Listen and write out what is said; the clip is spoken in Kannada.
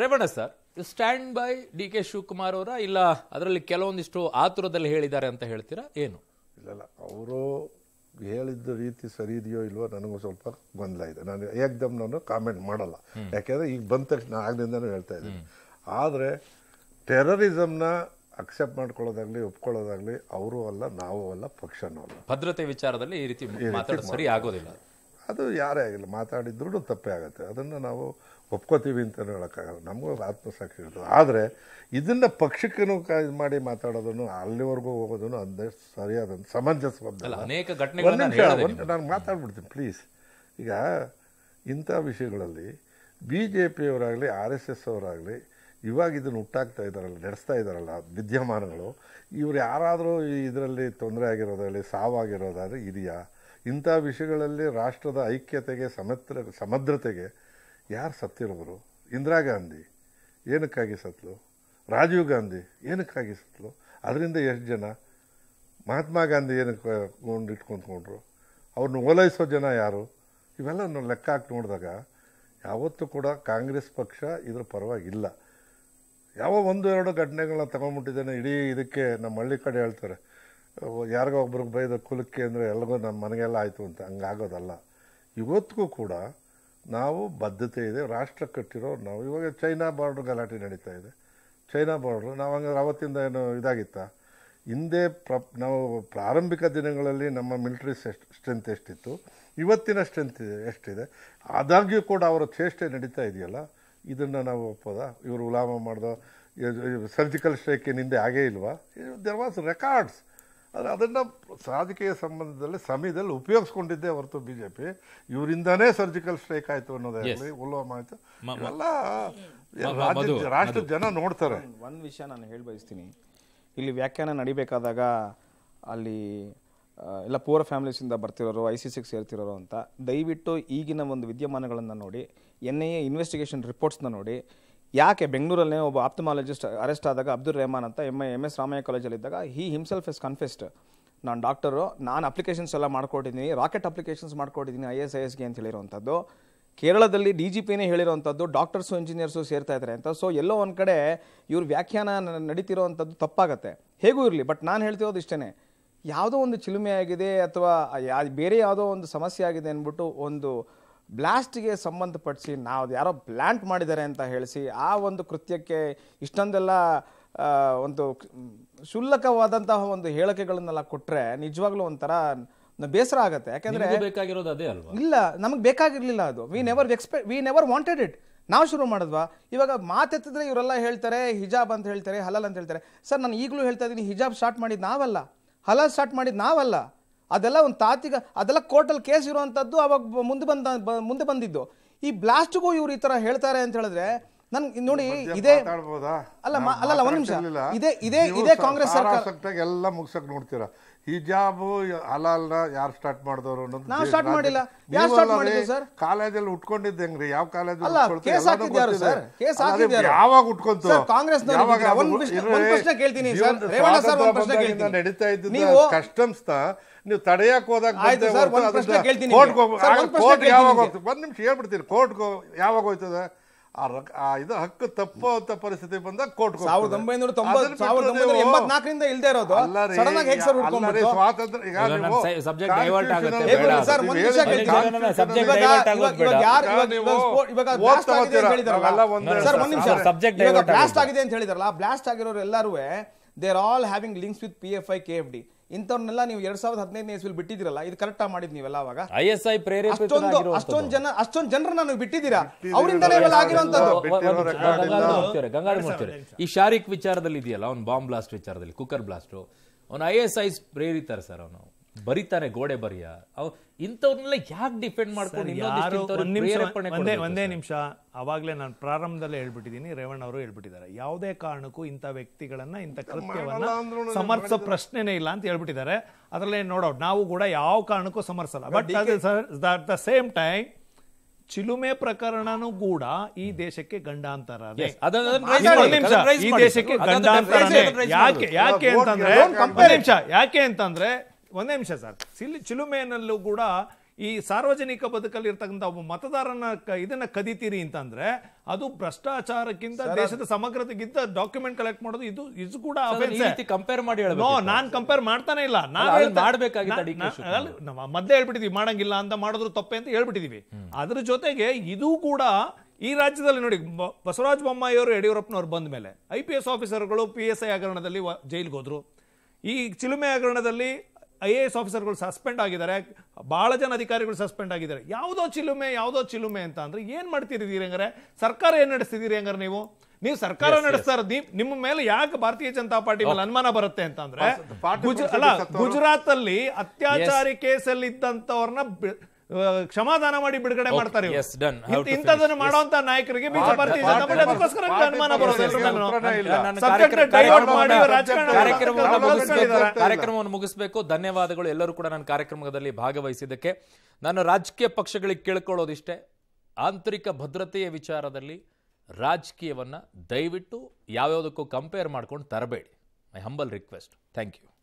Revanna sir stand by D K Shivakumar ಅವರ ಇಲ್ಲ ಅದರಲ್ಲಿ ಕೆಲವೊಂದಿಷ್ಟು ಆತುರದಲ್ಲಿ ಹೇಳಿದ್ದಾರೆ ಅಂತ ಹೇಳ್ತೀರಾ ಏನು ಇಲ್ಲ ಅವರು ಹೇಳಿದ್ದ ರೀತಿ ಸರಿ ಇದೆಯೋ ಇಲ್ವೋ ನನಗೂ ಸ್ವಲ್ಪ ಗೊಂದಲ ಇದೆ ನಾನು ಏಕ್ದಮ್ ನಾನು ಕಾಮೆಂಟ್ ಮಾಡಲ್ಲ ಯಾಕೆಂದರೆ ಈಗ ಬಂದ ತಕ್ಷಣ ಆಗ್ಲಿಂದನೂ ಹೇಳ್ತಾ ಇದ್ದೀನಿ ಆದರೆ ಟೆರರಿಸಮ್ನ ಅಕ್ಸೆಪ್ಟ್ ಮಾಡ್ಕೊಳ್ಳೋದಾಗ್ಲಿ ಒಪ್ಕೊಳ್ಳೋದಾಗ್ಲಿ ಅವರು ಅಲ್ಲ ನಾವು ಅಲ್ಲ ಪಕ್ಷನೂ ಅಲ್ಲ ಭದ್ರತೆ ವಿಚಾರದಲ್ಲಿ ಈ ರೀತಿ ಸರಿ ಆಗೋದಿಲ್ಲ ಅದು ಯಾರೇ ಆಗಿಲ್ಲ ಮಾತಾಡಿದ್ರು ತಪ್ಪೇ ಆಗುತ್ತೆ ಅದನ್ನು ನಾವು ಒಪ್ಕೋತೀವಿ ಅಂತ ಹೇಳೋಕ್ಕಾಗಲ್ಲ ನಮಗೂ ಆತ್ಮಸಾಕ್ಷಿ ಇರ್ತದೆ ಆದರೆ ಇದನ್ನು ಪಕ್ಷಕ್ಕೂ ಇದು ಮಾಡಿ ಮಾತಾಡೋದನ್ನು ಅಲ್ಲಿವರೆಗೂ ಹೋಗೋದನ್ನು ಅಂದೇ ಸರಿಯಾದ ಸಮಂಜಸವಾದ ಅನೇಕ ಘಟನೆಗಳನ್ನು ನಾನು ಮಾತಾಡ್ಬಿಡ್ತೀನಿ ಪ್ಲೀಸ್ ಈಗ ಇಂಥ ವಿಷಯಗಳಲ್ಲಿ ಬಿ ಜೆ ಪಿಯವರಾಗಲಿ ಆರ್ ಎಸ್ ಎಸ್ ಅವರಾಗಲಿ ಇವಾಗ ಇದನ್ನು ಹುಟ್ಟಾಗ್ತಾ ಇದ್ದಾರಲ್ಲ ನಡೆಸ್ತಾ ಇದ್ದಾರಲ್ಲ ವಿದ್ಯಮಾನಗಳು ಇವ್ರು ಯಾರಾದರೂ ಇದರಲ್ಲಿ ತೊಂದರೆ ಆಗಿರೋದಾಗಲಿ ಸಾವಾಗಿರೋದಾದ್ರೆ ಇದೆಯಾ ಇಂಥ ವಿಷಯಗಳಲ್ಲಿ ರಾಷ್ಟ್ರದ ಐಕ್ಯತೆಗೆ ಸಮತ್ರ ಸಮಗ್ರತೆಗೆ ಯಾರು ಸತ್ತಿರೋರು ಇಂದಿರಾ ಗಾಂಧಿ ಏನಕ್ಕಾಗಿ ಸತ್ಲು ರಾಜೀವ್ ಗಾಂಧಿ ಏನಕ್ಕಾಗಿ ಸತ್ಲು ಅದರಿಂದ ಎಷ್ಟು ಜನ ಮಹಾತ್ಮ ಗಾಂಧಿ ಏನಕ್ಕೆ ಕೊಂಡು ಇಟ್ಕೊಂಡ್ಕೊಂಡ್ರು ಅವ್ರನ್ನ ಓಲೈಸೋ ಜನ ಯಾರು ಇವೆಲ್ಲ ನಾವು ಲೆಕ್ಕ ಹಾಕಿ ನೋಡಿದಾಗ ಯಾವತ್ತೂ ಕೂಡ ಕಾಂಗ್ರೆಸ್ ಪಕ್ಷ ಇದ್ರ ಪರವಾಗಿಲ್ಲ ಯಾವ ಒಂದು ಎರಡು ಘಟನೆಗಳನ್ನ ತಗೊಂಡ್ಬಿಟ್ಟಿದ್ದಾನೆ ಇಡೀ ಇದಕ್ಕೆ ನಮ್ಮ ಹಳ್ಳಿ ಕಡೆ ಹೇಳ್ತಾರೆ ಯಾರಿಗೋ ಒಬ್ರಿಗೆ ಬೈದ ಕುಲಕ್ಕೆ ಅಂದರೆ ಎಲ್ಲಗೋ ನಮ್ಮ ಮನೆಗೆಲ್ಲ ಆಯಿತು ಅಂತ ಹಂಗಾಗೋದಲ್ಲ ಇವತ್ತಿಗೂ ಕೂಡ ನಾವು ಬದ್ಧತೆ ಇದೆ ರಾಷ್ಟ್ರ ಕಟ್ಟಿರೋರು ನಾವು ಇವಾಗ ಚೈನಾ ಬಾರ್ಡ್ರ್ ಗಲಾಟೆ ನಡೀತಾ ಇದೆ ಚೈನಾ ಬಾರ್ಡ್ರ್ ನಾವು ಹಂಗಾದ್ರೆ ಅವತ್ತಿಂದ ಏನು ಇದಾಗಿತ್ತಾ ಹಿಂದೆ ಪ್ರ ನಾವು ಪ್ರಾರಂಭಿಕ ದಿನಗಳಲ್ಲಿ ನಮ್ಮ ಮಿಲಿಟರಿ ಸ್ಟ್ರೆಂತ್ ಎಷ್ಟಿತ್ತು ಇವತ್ತಿನ ಸ್ಟ್ರೆಂತ್ ಎಷ್ಟಿದೆ ಆದಾಗ್ಯೂ ಕೂಡ ಅವರ ಚೇಷ್ಟೆ ನಡೀತಾ ಇದೆಯಲ್ಲ ಇದನ್ನು ನಾವು ಒಪ್ಪೋದ ಇವರು ಉಲಾಮ ಮಾಡ್ದೋ ಸರ್ಜಿಕಲ್ ಸ್ಟ್ರೈಕ್ ಹಿಂದೆ ಆಗೇ ಇಲ್ವಾ ದೆರ್ ವಾಸ್ ರೆಕಾರ್ಡ್ಸ್ ಆದರೆ ಅದನ್ನು ರಾಜಕೀಯ ಸಂಬಂಧದಲ್ಲಿ ಸಮಯದಲ್ಲಿ ಉಪಯೋಗಿಸ್ಕೊಂಡಿದ್ದೇ ಹೊರತು ಬಿ ಜೆ ಪಿ ಇವರಿಂದಾನೇ ಸರ್ಜಿಕಲ್ ಸ್ಟ್ರೈಕ್ ಆಯಿತು ಅನ್ನೋದಾಗಲಿ ಉಲ್ವಾಮ ಆಯಿತು ಎಲ್ಲ ರಾಷ್ಟ್ರ ಜನ ನೋಡ್ತಾರೆ ಒಂದು ವಿಷಯ ನಾನು ಹೇಳಿ ಬಯಸ್ತೀನಿ ಇಲ್ಲಿ ವ್ಯಾಖ್ಯಾನ ನಡಿಬೇಕಾದಾಗ ಅಲ್ಲಿ ಎಲ್ಲ ಪೂರ್ ಫ್ಯಾಮಿಲೀಸಿಂದ ಬರ್ತಿರೋರು ಐ ಸಿ ಸಿಗೆ ಸೇರ್ತಿರೋರು ಅಂತ ದಯವಿಟ್ಟು ಈಗಿನ ಒಂದು ವಿದ್ಯಮಾನಗಳನ್ನು ನೋಡಿ ಎನ್ ಐ ಎ ಇನ್ವೆಸ್ಟಿಗೇಷನ್ ರಿಪೋರ್ಟ್ಸ್ನ ನೋಡಿ ಯಾಕೆ ಬೆಂಗಳೂರಲ್ಲೇ ಒಬ್ಬ ಆಪ್ತಮಾಲಜಿಸ್ಟ್ ಅರೆಸ್ಟ್ ಆದಾಗ ಅಬ್ದುಲ್ ರೆಹಮಾನ್ ಅಂತ ಎಮ್ ಎಮ್ ಎಸ್ ರಾಮಯ್ಯ ಕಾಲೇಜಲ್ಲಿದ್ದಾಗ ಹಿ ಹಿಮ್ಸೆಲ್ಫ್ ಎಸ್ ಕನ್ಫೆಸ್ಟ್ ನಾನು ಡಾಕ್ಟರು ನಾನು ಅಪ್ಲಿಕೇಶನ್ಸ್ ಎಲ್ಲ ಮಾಡ್ಕೊಟ್ಟಿದ್ದೀನಿ ರಾಕೆಟ್ ಅಪ್ಲಿಕೇಶನ್ಸ್ ಮಾಡ್ಕೊಟ್ಟಿದ್ದೀನಿ ಐ ಎಸ್ ಐ ಎಸ್ಗೆ ಅಂತ ಹೇಳಿರುವಂಥದ್ದು ಕೇರಳದಲ್ಲಿ ಡಿ ಜಿ ಪಿನೇ ಹೇಳಿರೋವಂಥದ್ದು ಡಾಕ್ಟರ್ಸು ಇಂಜಿನಿಯರ್ಸು ಸೇರ್ತಾ ಇದ್ದಾರೆ ಅಂತ ಸೊ ಎಲ್ಲೋ ಒಂದು ಕಡೆ ಇವ್ರ ವ್ಯಾಖ್ಯಾನ ನಡೀತಿರೋವಂಥದ್ದು ತಪ್ಪಾಗತ್ತೆ ಹೇಗೂ ಇರಲಿ ಬಟ್ ನಾನು ಹೇಳ್ತಿರೋದು ಇಷ್ಟೇ ಯಾವುದೋ ಒಂದು ಚಿಲುಮೆ ಆಗಿದೆ ಅಥವಾ ಬೇರೆ ಯಾವುದೋ ಒಂದು ಸಮಸ್ಯೆ ಆಗಿದೆ ಅಂದ್ಬಿಟ್ಟು ಒಂದು ಬ್ಲಾಸ್ಟ್ಗೆ ಸಂಬಂಧಪಡಿಸಿ ನಾವು ಯಾರೋ ಪ್ಲ್ಯಾಂಟ್ ಮಾಡಿದ್ದಾರೆ ಅಂತ ಹೇಳಿಸಿ ಆ ಒಂದು ಕೃತ್ಯಕ್ಕೆ ಇಷ್ಟೊಂದೆಲ್ಲ ಒಂದು ಶುಲ್ಲಕವಾದಂತಹ ಒಂದು ಹೇಳಿಕೆಗಳನ್ನೆಲ್ಲ ಕೊಟ್ಟರೆ ನಿಜವಾಗ್ಲೂ ಒಂಥರ ಬೇಸರ ಆಗುತ್ತೆ ಯಾಕೆಂದ್ರೆ ಬೇಕಾಗಿರೋದು ಅದೇ ಅಲ್ವಾ ಇಲ್ಲ ನಮಗೆ ಬೇಕಾಗಿರ್ಲಿಲ್ಲ ಅದು we never expect we never wanted it ನಾವು ಶುರು ಮಾಡಿದ್ವಾ ಇವಾಗ ಮಾತೆತ್ತಿದ್ರೆ ಇವರೆಲ್ಲ ಹೇಳ್ತಾರೆ ಹಿಜಾಬ್ ಅಂತ ಹೇಳ್ತಾರೆ ಹಲಲ್ ಅಂತ ಹೇಳ್ತಾರೆ ಸರ್ ನಾನು ಈಗಲೂ ಹೇಳ್ತಾ ಇದ್ದೀನಿ ಹಿಜಾಬ್ ಸ್ಟಾರ್ಟ್ ಮಾಡಿದ್ದು ನಾವಲ್ಲ ಹಲಲ್ ಸ್ಟಾರ್ಟ್ ಮಾಡಿದ್ದು ನಾವಲ್ಲ ಅದೆಲ್ಲ ಒಂದು ತಾತಿಗ ಅದೆಲ್ಲ ಕೋರ್ಟಲ್ಲಿ ಕೇಸ್ ಇರುವಂಥದ್ದು ಅವಾಗ ಮುಂದೆ ಬಂದ ಮುಂದೆ ಬಂದಿದ್ದು ಈ ಬ್ಲಾಸ್ಟ್ಗೂ ಇವ್ರು ಈ ಥರ ಹೇಳ್ತಾರೆ ಅಂತ ಹೇಳಿದ್ರೆ ನನ್ಗೆ ನೋಡಿ ಇದೇ ಅಲ್ಲ ಅಲ್ಲಲ್ಲ ಒಂದು ನಿಮಿಷ ಇದೇ ಇದೇ ಇದೇ ಕಾಂಗ್ರೆಸ್ ಸರ್ಕಾರ ಎಲ್ಲ ಮುಗಿಸಕ್ ನೋಡ್ತೀರಾ ಹಿಜಾಬು ಹಲಾಲ್ನ ಯಾರು ಸ್ಟಾರ್ಟ್ ಮಾಡಿದವರು ಸ್ಟಾರ್ಟ್ ಮಾಡಿಲ್ಲ ಯಾರು ಕಾಲೇಜಲ್ಲಿ ಉಟ್ಕೊಂಡಿದ್ದೆ ಹೆಂಗ್ರಿ ಯಾವ ಕಾಲೇಜ್ ಯಾವಾಗ ಉಟ್ಕೊಂತು ನಡೀತಾ ನೀವು ಕಸ್ಟಮ್ಸ್ ನ ನೀವು ತಡೆಯಕ್ಕೆ ಹೋದಾಗ ಕೋರ್ಟ್ ಯಾವಾಗ ಹೋಗ್ತೀವಿ ಒಂದು ನಿಮಿಷ ಹೇಳ್ಬಿಡ್ತೀನಿ ಕೋರ್ಟ್ ಯಾವಾಗ ಹೋಯ್ತದ ಆ ಇದು ಹಕ್ಕು ತಪ್ಪು ಅಂತ ಪರಿಸ್ಥಿತಿ ಬಂದಾಗ ಕೋರ್ಟ್ ಸಾವಿರದ ಒಂಬೈನೂರ ಇಲ್ದೇ ಇರೋದು ಸ್ವಾತಂತ್ರ್ಯ ಆಗಿದೆ ಅಂತ ಹೇಳಿದಾರಲ್ಲ ಬ್ಲಾಸ್ಟ್ ಆಗಿರೋರು they all having links with P F I K F D ಇಂಥವ್ರನ್ನೆಲ್ಲ ನೀವು ಎರಡ್ ಸಾವಿರದ ಹದಿನೈದನೇ ಇಸ್ವಿಲ್ ಬಿಟ್ಟಿದಿರಲ್ಲ ಇದು ಕರೆಕ್ಟ್ ಮಾಡಿದ್ ನೀವೆಲ್ಲ ಅವಾಗ ಐ ಎಸ್ ಐ ಅಷ್ಟೊಂದು ಅಷ್ಟೊಂದು ಜನ ಅಷ್ಟೊಂದು ಜನರನ್ನ ನೀವು ಬಿಟ್ಟಿದ್ದೀರಾ ಅವರಿಂದಲೇ ಆಗಿರುವಂತದ್ದು ಗಂಗಾಧರ ಈ ಶಾರಿಕ್ ವಿಚಾರದಲ್ಲಿ ಇದೆಯಲ್ಲ ಅವ್ನು ಬಾಂಬ್ ಬ್ಲಾಸ್ಟ್ ವಿಚಾರದಲ್ಲಿ ಕುಕ್ಕರ್ ಬ್ಲಾಸ್ಟ್ ಅವ್ನು ಐ ಎಸ್ ಐ ಪ್ರೇರಿತಾರೆ ಸರ್ ಅವನು ಬರಿತಾರೆ ಗೋಡೆ ಬರಿಯ ಅವ್ ಇಂಥವ್ರನ್ನೆಲ್ಲ ಯಾಕೆ ಡಿಫೆಂಡ್ ಮಾಡ್ಕೊಂಡು ಒಂದೇ ನಿಮಿಷ ಅವಾಗಲೇ ನಾನು ಪ್ರಾರಂಭದಲ್ಲೇ ಹೇಳ್ಬಿಟ್ಟಿದ್ದೀನಿ ರೇವಣ್ಣ ಅವರು ಹೇಳ್ಬಿಟ್ಟಿದ್ದಾರೆ ಯಾವುದೇ ಕಾರಣಕ್ಕೂ ಇಂಥ ವ್ಯಕ್ತಿಗಳನ್ನ ಇಂಥ ಕೃತ್ಯವನ್ನ ಸಮರ್ಥ ಪ್ರಶ್ನೆನೇ ಇಲ್ಲ ಅಂತ ಹೇಳ್ಬಿಟ್ಟಿದ್ದಾರೆ ಅದರಲ್ಲೇ ನೋಡೋ ನಾವು ಕೂಡ ಯಾವ ಕಾರಣಕ್ಕೂ ಸಮರ್ಸಲ್ಲ but at the same time Chilume ಪ್ರಕರಣನೂ ಕೂಡ ಈ ದೇಶಕ್ಕೆ ಗಂಡಾಂತರ ಈ ದೇಶಕ್ಕೆ ಗಂಡಾಂತರ ಯಾಕೆ ಯಾಕೆ ಅಂತಂದ್ರೆ ಯಾಕೆ ಅಂತಂದ್ರೆ ಒಂದೇ ನಿಮಿಷ ಸರ್ ಸಿಲ್ ಚಿಲುಮೆನಲ್ಲೂ ಕೂಡ ಈ ಸಾರ್ವಜನಿಕ ಬದುಕಲ್ಲಿ ಇರ್ತಕ್ಕಂಥ ಒಬ್ಬ ಮತದಾರನ ಇದನ್ನ ಅಂತ ಅಂದ್ರೆ ಅದು ಭ್ರಷ್ಟಾಚಾರಕ್ಕಿಂತ ದೇಶದ ಸಮಗ್ರತೆಗಿಂತ ಡಾಕ್ಯುಮೆಂಟ್ ಕಲೆಕ್ಟ್ ಮಾಡೋದು ಇದು ಇದು ಕೂಡ ಕಂಪೇರ್ ಮಾಡಿ ನೋ ನಾನ್ ಕಂಪೇರ್ ಮಾಡ್ತಾನೆ ಇಲ್ಲ ನಾನು ಮೊದ್ಲೇ ಹೇಳ್ಬಿಟ್ಟಿದೀವಿ ಮಾಡಂಗಿಲ್ಲ ಅಂತ ಮಾಡಿದ್ರು ತಪ್ಪೆ ಅಂತ ಹೇಳ್ಬಿಟ್ಟಿದೀವಿ ಅದ್ರ ಜೊತೆಗೆ ಇದು ಕೂಡ ಈ ರಾಜ್ಯದಲ್ಲಿ ನೋಡಿ ಬಸವರಾಜ ಬೊಮ್ಮಾಯಿಯವರು ಯಡಿಯೂರಪ್ಪನವ್ರು ಬಂದ ಮೇಲೆ ಐ ಪಿ ಎಸ್ ಆಫೀಸರ್ಗಳು ಪಿ ಎಸ್ ಐ ಹಗರಣದಲ್ಲಿ ಜೈಲ್ಗೆ ಹೋದ್ರು ಈ ಚಿಲುಮೆ ಹಗರಣದಲ್ಲಿ ಐ ಎ ಎಸ್ ಆಫೀಸರ್ಗಳು ಸಸ್ಪೆಂಡ್ ಆಗಿದ್ದಾರೆ ಭಾಳ ಜನ ಅಧಿಕಾರಿಗಳು ಸಸ್ಪೆಂಡ್ ಆಗಿದ್ದಾರೆ ಯಾವುದೋ ಚಿಲುಮೆ ಯಾವುದೋ ಚಿಲುಮೆ ಅಂತ ಅಂದ್ರೆ ಏನು ಮಾಡ್ತಿದ್ದೀರಿ ಹಂಗಾರೆ ಸರ್ಕಾರ ಏನು ನಡೆಸ್ತಿದ್ದೀರಿ ಹಂಗಾರೆ ನೀವು ನೀವು ಸರ್ಕಾರ ನಡೆಸ್ತಾ ನಿಮ್ಮ ಮೇಲೆ ಯಾಕೆ ಭಾರತೀಯ ಜನತಾ ಪಾರ್ಟಿ ಮೇಲೆ ಅನುಮಾನ ಬರುತ್ತೆ ಅಂತ ಅಂದ್ರೆ ಗುಜರಾತ್ ಅಲ್ಲಿ ಅತ್ಯಾಚಾರಿ ಕೇಸಲ್ಲಿ ಇದ್ದಂತವ್ರನ್ನ ಕ್ಷಮಾದಾನ ಮಾಡಿ ಬಿಡುಗಡೆ ಮಾಡ್ತಾರೆ ಇಂಥದನ್ನು ಮಾಡುವಂತ ನಾಯಕರಿಗೆ ಕಾರ್ಯಕ್ರಮವನ್ನು ಮುಗಿಸಬೇಕು ಧನ್ಯವಾದಗಳು ಎಲ್ಲರೂ ಕೂಡ ನನ್ನ ಕಾರ್ಯಕ್ರಮದಲ್ಲಿ ಭಾಗವಹಿಸಿದ್ದಕ್ಕೆ ನಾನು ರಾಜಕೀಯ ಪಕ್ಷಗಳಿಗೆ ಕೇಳ್ಕೊಳ್ಳೋದಿಷ್ಟೇ ಆಂತರಿಕ ಭದ್ರತೆಯ ವಿಚಾರದಲ್ಲಿ ರಾಜಕೀಯವನ್ನ ದಯವಿಟ್ಟು ಯಾವ್ಯಾವುದಕ್ಕೂ ಕಂಪೇರ್ ಮಾಡ್ಕೊಂಡು ತರಬೇಡಿ I humble request thank you